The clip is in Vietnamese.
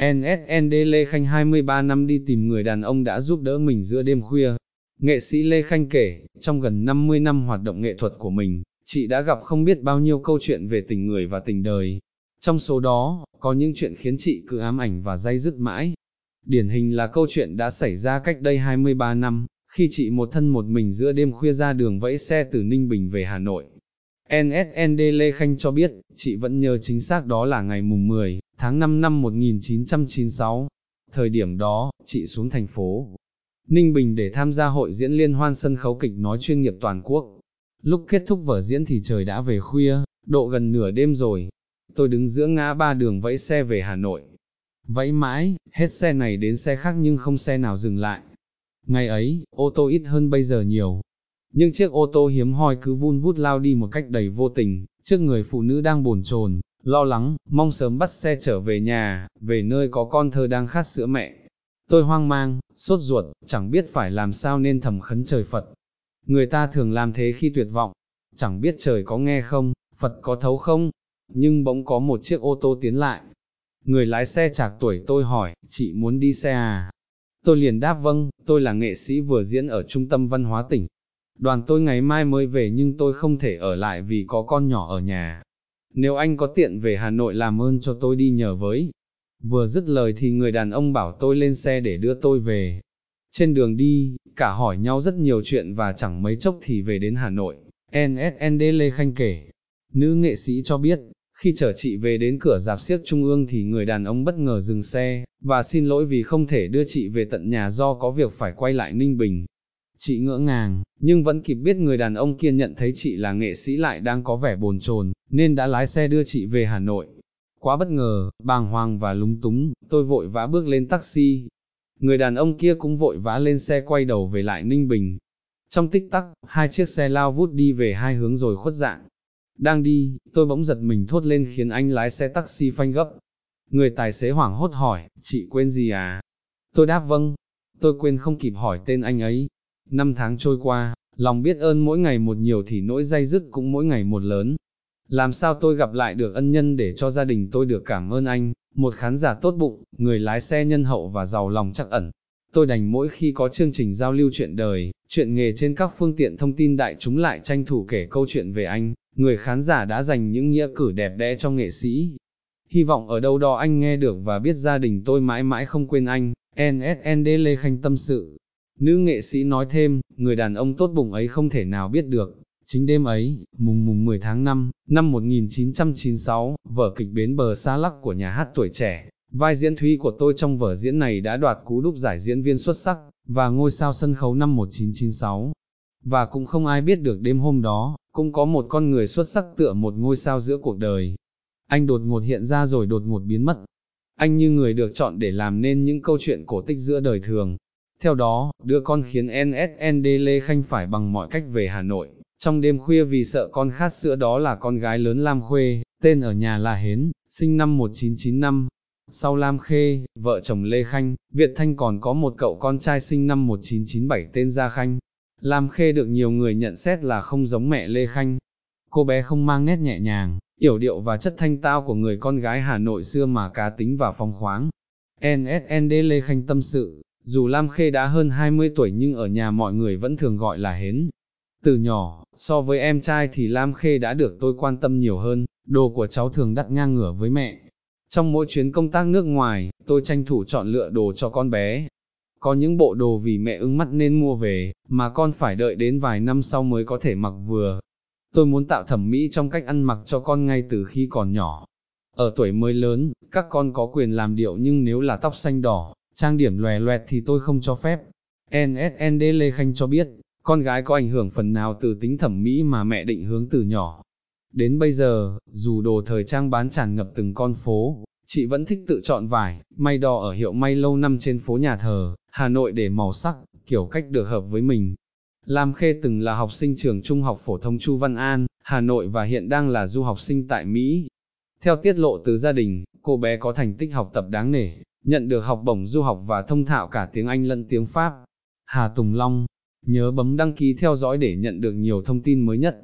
NSND Lê Khanh 23 năm đi tìm người đàn ông đã giúp đỡ mình giữa đêm khuya. Nghệ sĩ Lê Khanh kể, trong gần 50 năm hoạt động nghệ thuật của mình, chị đã gặp không biết bao nhiêu câu chuyện về tình người và tình đời. Trong số đó, có những chuyện khiến chị cứ ám ảnh và dây dứt mãi. Điển hình là câu chuyện đã xảy ra cách đây 23 năm, khi chị một thân một mình giữa đêm khuya ra đường vẫy xe từ Ninh Bình về Hà Nội. NSND Lê Khanh cho biết, chị vẫn nhớ chính xác đó là ngày mùng 10, tháng 5 năm 1996. Thời điểm đó, chị xuống thành phố Ninh Bình để tham gia hội diễn liên hoan sân khấu kịch nói chuyên nghiệp toàn quốc. Lúc kết thúc vở diễn thì trời đã về khuya, độ gần nửa đêm rồi. Tôi đứng giữa ngã ba đường vẫy xe về Hà Nội. Vẫy mãi, hết xe này đến xe khác nhưng không xe nào dừng lại. Ngày ấy, ô tô ít hơn bây giờ nhiều. Nhưng chiếc ô tô hiếm hoi cứ vun vút lao đi một cách đầy vô tình, trước người phụ nữ đang bồn chồn, lo lắng, mong sớm bắt xe trở về nhà, về nơi có con thơ đang khát sữa mẹ. Tôi hoang mang, sốt ruột, chẳng biết phải làm sao nên thầm khấn trời Phật. Người ta thường làm thế khi tuyệt vọng, chẳng biết trời có nghe không, Phật có thấu không, nhưng bỗng có một chiếc ô tô tiến lại. Người lái xe chạc tuổi tôi hỏi, chị muốn đi xe à? Tôi liền đáp vâng, tôi là nghệ sĩ vừa diễn ở trung tâm văn hóa tỉnh. Đoàn tôi ngày mai mới về nhưng tôi không thể ở lại vì có con nhỏ ở nhà, nếu anh có tiện về Hà Nội làm ơn cho tôi đi nhờ với. Vừa dứt lời thì người đàn ông bảo tôi lên xe để đưa tôi về. Trên đường đi, cả hỏi nhau rất nhiều chuyện và chẳng mấy chốc thì về đến Hà Nội. NSND Lê Khanh kể, nữ nghệ sĩ cho biết, khi chở chị về đến cửa giạp siếc trung ương thì người đàn ông bất ngờ dừng xe, và xin lỗi vì không thể đưa chị về tận nhà do có việc phải quay lại Ninh Bình. Chị ngỡ ngàng, nhưng vẫn kịp biết người đàn ông kia nhận thấy chị là nghệ sĩ lại đang có vẻ bồn chồn, nên đã lái xe đưa chị về Hà Nội. Quá bất ngờ, bàng hoàng và lúng túng, tôi vội vã bước lên taxi. Người đàn ông kia cũng vội vã lên xe quay đầu về lại Ninh Bình. Trong tích tắc, hai chiếc xe lao vút đi về hai hướng rồi khuất dạng. Đang đi, tôi bỗng giật mình thốt lên khiến anh lái xe taxi phanh gấp. Người tài xế hoảng hốt hỏi, chị quên gì à? Tôi đáp vâng. Tôi quên không kịp hỏi tên anh ấy, Năm tháng trôi qua, lòng biết ơn mỗi ngày một nhiều thì nỗi dây dứt cũng mỗi ngày một lớn. Làm sao tôi gặp lại được ân nhân để cho gia đình tôi được cảm ơn anh, một khán giả tốt bụng, người lái xe nhân hậu và giàu lòng chắc ẩn. Tôi đành mỗi khi có chương trình giao lưu chuyện đời, chuyện nghề trên các phương tiện thông tin đại chúng lại tranh thủ kể câu chuyện về anh, người khán giả đã dành những nghĩa cử đẹp đẽ cho nghệ sĩ. Hy vọng ở đâu đó anh nghe được và biết gia đình tôi mãi mãi không quên anh, NSND Lê Khanh tâm sự. Nữ nghệ sĩ nói thêm, người đàn ông tốt bụng ấy không thể nào biết được. Chính đêm ấy, mùng mùng 10 tháng 5, năm 1996, vở kịch Bến Bờ Xa Lắc của nhà hát tuổi trẻ, vai diễn Thúy của tôi trong vở diễn này đã đoạt cú đúc giải diễn viên xuất sắc, và ngôi sao sân khấu năm 1996. Và cũng không ai biết được đêm hôm đó, cũng có một con người xuất sắc tựa một ngôi sao giữa cuộc đời. Anh đột ngột hiện ra rồi đột ngột biến mất. Anh như người được chọn để làm nên những câu chuyện cổ tích giữa đời thường, theo đó, đứa con khiến NSND Lê Khanh phải bằng mọi cách về Hà Nội. Trong đêm khuya vì sợ con khát sữa đó là con gái lớn Lam Khuê, tên ở nhà là Hến, sinh năm 1995. Sau Lam Khê, vợ chồng Lê Khanh, Việt Thanh còn có một cậu con trai sinh năm 1997 tên Gia Khanh. Lam Khê được nhiều người nhận xét là không giống mẹ Lê Khanh. Cô bé không mang nét nhẹ nhàng, yểu điệu và chất thanh tao của người con gái Hà Nội xưa mà cá tính và phong khoáng. NSND Lê Khanh tâm sự, dù Lam Khê đã hơn 20 tuổi nhưng ở nhà mọi người vẫn thường gọi là hến. Từ nhỏ, so với em trai thì Lam Khê đã được tôi quan tâm nhiều hơn, đồ của cháu thường đặt ngang ngửa với mẹ. Trong mỗi chuyến công tác nước ngoài, tôi tranh thủ chọn lựa đồ cho con bé. Có những bộ đồ vì mẹ ưng mắt nên mua về, mà con phải đợi đến vài năm sau mới có thể mặc vừa. Tôi muốn tạo thẩm mỹ trong cách ăn mặc cho con ngay từ khi còn nhỏ. Ở tuổi mới lớn, các con có quyền làm điệu nhưng nếu là tóc xanh đỏ, trang điểm lòe loẹt thì tôi không cho phép. NSND Lê Khanh cho biết, con gái có ảnh hưởng phần nào từ tính thẩm mỹ mà mẹ định hướng từ nhỏ. Đến bây giờ, dù đồ thời trang bán tràn ngập từng con phố, chị vẫn thích tự chọn vải, may đo ở hiệu may lâu năm trên phố nhà thờ, Hà Nội để màu sắc, kiểu cách được hợp với mình. Lam Khê từng là học sinh trường trung học phổ thông Chu Văn An, Hà Nội và hiện đang là du học sinh tại Mỹ. Theo tiết lộ từ gia đình, cô bé có thành tích học tập đáng nể, nhận được học bổng du học và thông thạo cả tiếng Anh lẫn tiếng Pháp. Hà Tùng Long, nhớ bấm đăng ký theo dõi để nhận được nhiều thông tin mới nhất.